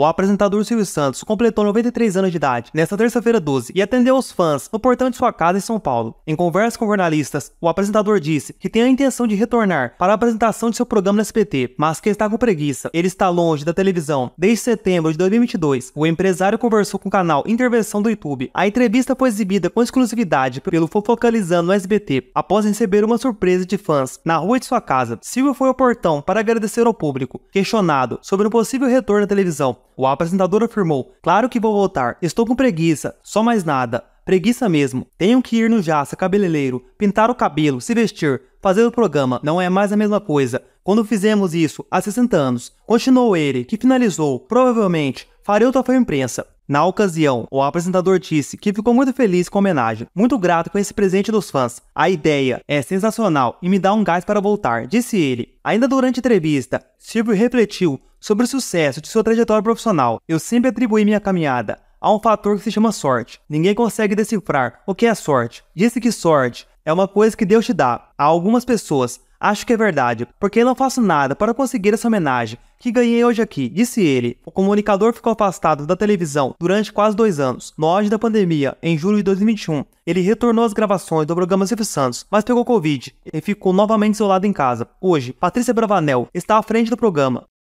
O apresentador Silvio Santos completou 93 anos de idade nesta terça-feira 12 e atendeu os fãs no portão de sua casa em São Paulo. Em conversa com jornalistas, o apresentador disse que tem a intenção de retornar para a apresentação de seu programa no SPT, mas que está com preguiça. Ele está longe da televisão desde setembro de 2022. O empresário conversou com o canal Intervenção do YouTube. A entrevista foi exibida com exclusividade pelo Fofocalizando no SBT, após receber uma surpresa de fãs na rua de sua casa. Silvio foi ao portão para agradecer ao público, questionado sobre um possível retorno à televisão. O apresentador afirmou: Claro que vou voltar, estou com preguiça, só mais nada. Preguiça mesmo. Tenho que ir no jaça, cabeleireiro, pintar o cabelo, se vestir, fazer o programa, não é mais a mesma coisa. Quando fizemos isso há 60 anos, continuou ele, que finalizou, provavelmente, farei outra foi imprensa. Na ocasião, o apresentador disse que ficou muito feliz com a homenagem, muito grato com esse presente dos fãs. A ideia é sensacional e me dá um gás para voltar, disse ele. Ainda durante a entrevista, Silvio refletiu sobre o sucesso de sua trajetória profissional. Eu sempre atribuí minha caminhada a um fator que se chama sorte. Ninguém consegue decifrar o que é sorte. Disse que sorte é uma coisa que Deus te dá. A algumas pessoas Acho que é verdade, porque não faço nada para conseguir essa homenagem que ganhei hoje aqui, disse ele. O comunicador ficou afastado da televisão durante quase dois anos. No auge da pandemia, em julho de 2021, ele retornou às gravações do programa Silvio Santos, mas pegou Covid e ficou novamente isolado em casa. Hoje, Patrícia Bravanel está à frente do programa.